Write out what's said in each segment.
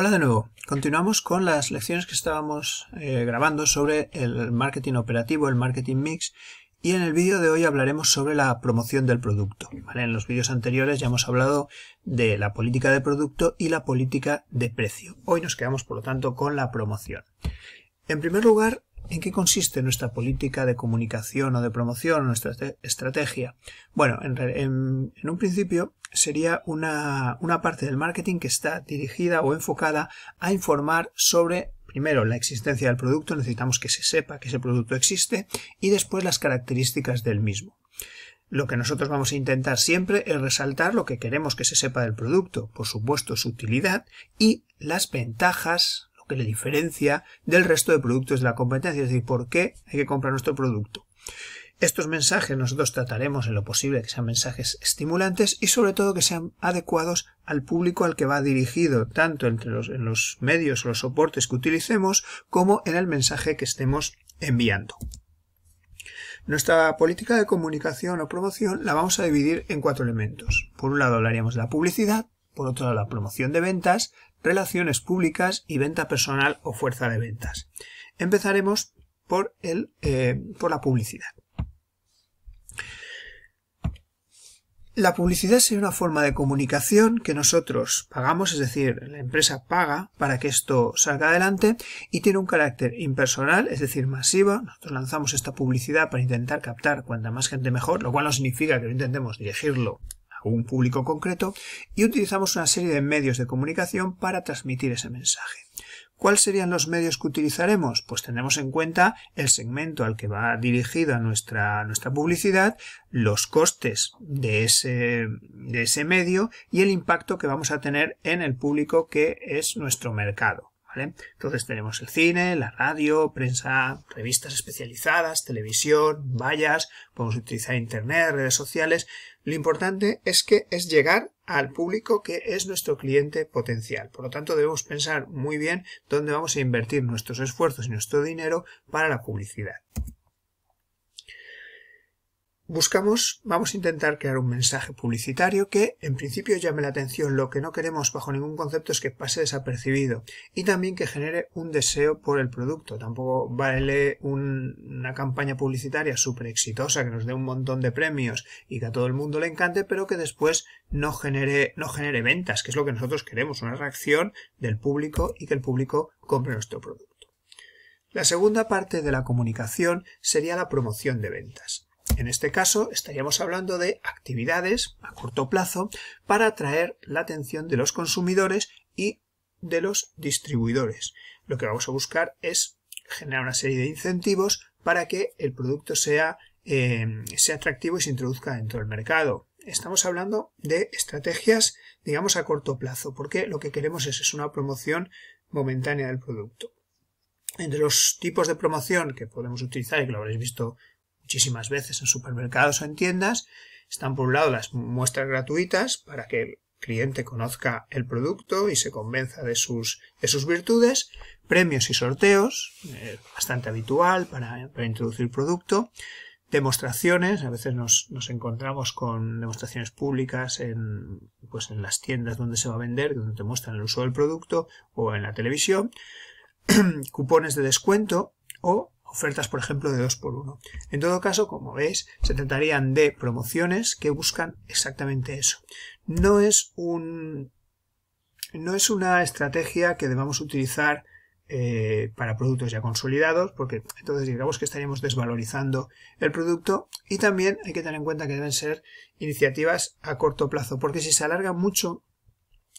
Hola de nuevo. Continuamos con las lecciones que estábamos eh, grabando sobre el marketing operativo, el marketing mix, y en el vídeo de hoy hablaremos sobre la promoción del producto. En los vídeos anteriores ya hemos hablado de la política de producto y la política de precio. Hoy nos quedamos, por lo tanto, con la promoción. En primer lugar, ¿En qué consiste nuestra política de comunicación o de promoción, nuestra este, estrategia? Bueno, en, un principio sería una, una parte del marketing que está dirigida o enfocada a informar sobre primero la existencia del producto, necesitamos que se sepa que ese producto existe y después las características del mismo. Lo que nosotros vamos a intentar siempre es resaltar lo que queremos que se sepa del producto, por supuesto su utilidad y las ventajas que le diferencia del resto de productos de la competencia, es decir, por qué hay que comprar nuestro producto. Estos mensajes nosotros trataremos en lo posible que sean mensajes estimulantes y sobre todo que sean adecuados al público al que va dirigido, tanto entre los, en los medios o los soportes que utilicemos como en el mensaje que estemos enviando. Nuestra política de comunicación o promoción la vamos a dividir en cuatro elementos. Por un lado hablaríamos de la publicidad, por otro lado la promoción de ventas, relaciones públicas y venta personal o fuerza de ventas. Empezaremos por, el, eh, por la publicidad. La publicidad es una forma de comunicación que nosotros pagamos, es decir, la empresa paga para que esto salga adelante y tiene un carácter impersonal, es decir, masiva. Nosotros lanzamos esta publicidad para intentar captar cuanta más gente mejor, lo cual no significa que no intentemos dirigirlo un público concreto y utilizamos una serie de medios de comunicación para transmitir ese mensaje. ¿Cuáles serían los medios que utilizaremos? Pues tenemos en cuenta el segmento al que va dirigida nuestra, nuestra publicidad, los costes de ese medio y el impacto que vamos a tener en el público que es nuestro mercado. Entonces tenemos el cine, la radio, prensa, revistas especializadas, televisión, vallas, podemos utilizar internet, redes sociales. Lo importante es que es llegar al público que es nuestro cliente potencial. Por lo tanto, debemos pensar muy bien dónde vamos a invertir nuestros esfuerzos y nuestro dinero para la publicidad buscamos, vamos a intentar crear un mensaje publicitario que en principio llame la atención. Lo que no queremos bajo ningún concepto es que pase desapercibido y también que genere un deseo por el producto. Tampoco vale una campaña publicitaria súper exitosa que nos dé un montón de premios y que a todo el mundo le encante, pero que después no genere, no genere ventas, que es lo que nosotros queremos, una reacción del público y que el público compre nuestro producto. La segunda parte de la comunicación sería la promoción de ventas. En este caso, estaríamos hablando de actividades a corto plazo para atraer la atención de los consumidores y de los distribuidores. Lo que vamos a buscar es generar una serie de incentivos para que el producto sea, em, sea atractivo y se introduzca dentro del mercado. Estamos hablando de estrategias, digamos, a corto plazo, porque lo que queremos es, es una promoción momentánea del producto. Entre los tipos de promoción que podemos utilizar, y que lo habréis visto muchísimas veces en supermercados o en tiendas, están por un lado las muestras gratuitas para que el cliente conozca el producto y se convenza de sus, virtudes, premios y sorteos, eh, bastante habitual para, introducir producto, demostraciones, a veces nos, encontramos con demostraciones públicas en, pues en las tiendas donde se va a vender, donde te muestran el uso del producto o en la televisión, cupones de descuento o ofertas, por ejemplo, de 2x1. En todo caso, como veis, se tratarían de promociones que buscan exactamente eso. No es un. No es una estrategia que debamos utilizar eh, para productos ya consolidados, porque entonces digamos que estaríamos desvalorizando el producto y también hay que tener en cuenta que deben ser iniciativas a corto plazo, porque si se alarga mucho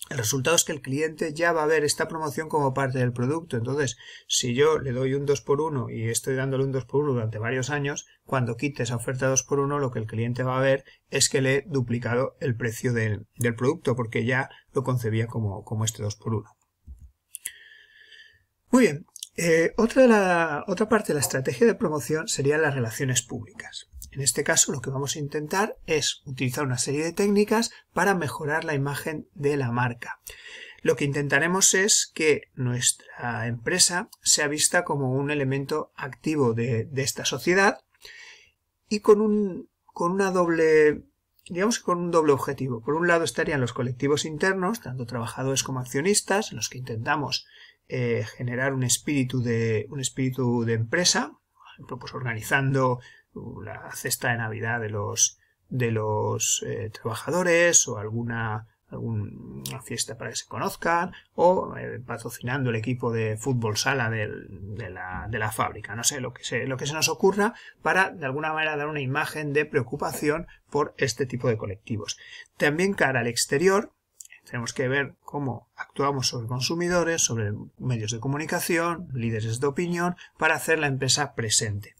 el resultado es que el cliente ya va a ver esta promoción como parte del producto. Entonces, si yo le doy un 2x1 y estoy dándole un 2x1 durante varios años, cuando quite esa oferta 2x1, lo que el cliente va a ver es que le he duplicado el precio del, producto, porque ya lo concebía como, este 2x1. Muy bien, eh, otra, otra parte de la estrategia de promoción serían las relaciones públicas. En este caso lo que vamos a intentar es utilizar una serie de técnicas para mejorar la imagen de la marca. Lo que intentaremos es que nuestra empresa sea vista como un elemento activo de, esta sociedad y con un, una doble digamos con un doble objetivo. Por un lado estarían los colectivos internos, tanto trabajadores como accionistas, en los que intentamos eh, generar un espíritu de un espíritu de empresa, pues organizando la cesta de Navidad de los, de los eh, trabajadores o alguna alguna fiesta para que se conozcan o eh, patrocinando el equipo de fútbol sala de, la, de, la, fábrica no sé lo que se lo que se nos ocurra para de alguna manera dar una imagen de preocupación por este tipo de colectivos también cara al exterior tenemos que ver cómo actuamos sobre consumidores sobre medios de comunicación líderes de opinión para hacer la empresa presente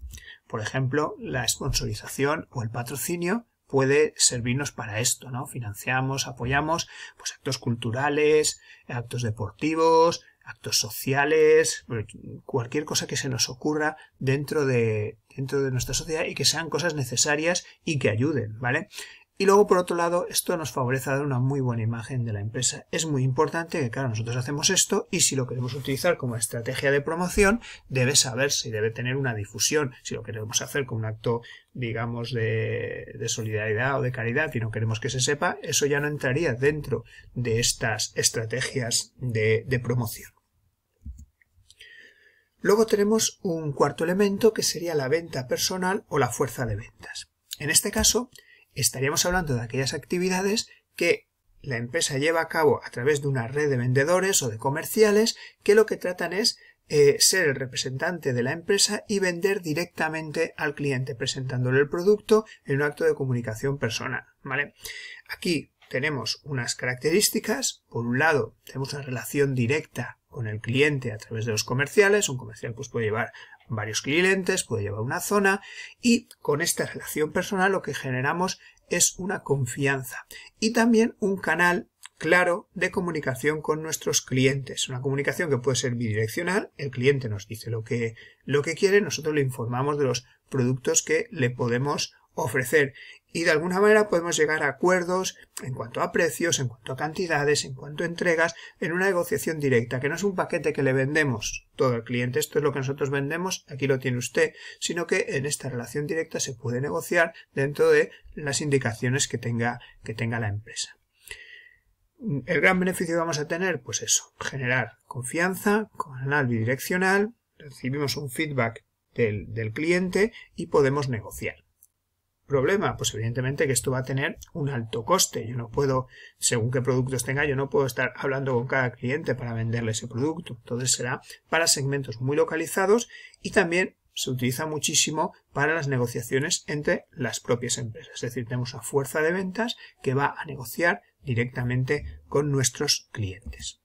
por ejemplo, la sponsorización o el patrocinio puede servirnos para esto, ¿no? Financiamos, apoyamos pues actos culturales, actos deportivos, actos sociales, pues, cualquier cosa que se nos ocurra dentro de dentro de nuestra sociedad y que sean cosas necesarias y que ayuden, ¿vale? Y luego, por otro lado, esto nos favorece a dar una muy buena imagen de la empresa. Es muy importante que, claro, nosotros hacemos esto y si lo queremos utilizar como estrategia de promoción, debe saberse y debe tener una difusión. Si lo queremos hacer con un acto, digamos, de, solidaridad o de caridad y no queremos que se sepa, eso ya no entraría dentro de estas estrategias de, de promoción. Luego tenemos un cuarto elemento que sería la venta personal o la fuerza de ventas. En este caso, estaríamos hablando de aquellas actividades que la empresa lleva a cabo a través de una red de vendedores o de comerciales que lo que tratan es eh, ser el representante de la empresa y vender directamente al cliente presentándole el producto en un acto de comunicación personal. Aquí tenemos unas características. Por un lado, tenemos una relación directa con el cliente a través de los comerciales. Un comercial pues, puede llevar varios clientes, puede llevar una zona y con esta relación personal lo que generamos es una confianza y también un canal claro de comunicación con nuestros clientes. Una comunicación que puede ser bidireccional, el cliente nos dice lo que, lo que quiere, nosotros le informamos de los productos que le podemos ofrecer y de alguna manera podemos llegar a acuerdos en cuanto a precios, en cuanto a cantidades, en cuanto a entregas, en una negociación directa, que no es un paquete que le vendemos todo al cliente, esto es lo que nosotros vendemos, aquí lo tiene usted, sino que en esta relación directa se puede negociar dentro de las indicaciones que tenga, que tenga la empresa. El gran beneficio que vamos a tener, pues eso, generar confianza, con canal bidireccional, recibimos un feedback del, del cliente y podemos negociar problema? Pues evidentemente que esto va a tener un alto coste. Yo no puedo, según qué productos tenga, yo no puedo estar hablando con cada cliente para venderle ese producto. Entonces será para segmentos muy localizados y también se utiliza muchísimo para las negociaciones entre las propias empresas. Es decir, tenemos una fuerza de ventas que va a negociar directamente con nuestros clientes.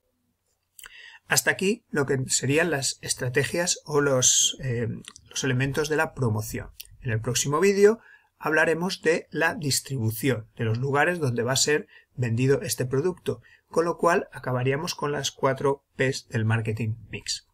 Hasta aquí lo que serían las estrategias o los, eh, los elementos de la promoción. En el próximo vídeo hablaremos de la distribución, de los lugares donde va a ser vendido este producto, con lo cual acabaríamos con las cuatro P's del marketing mix.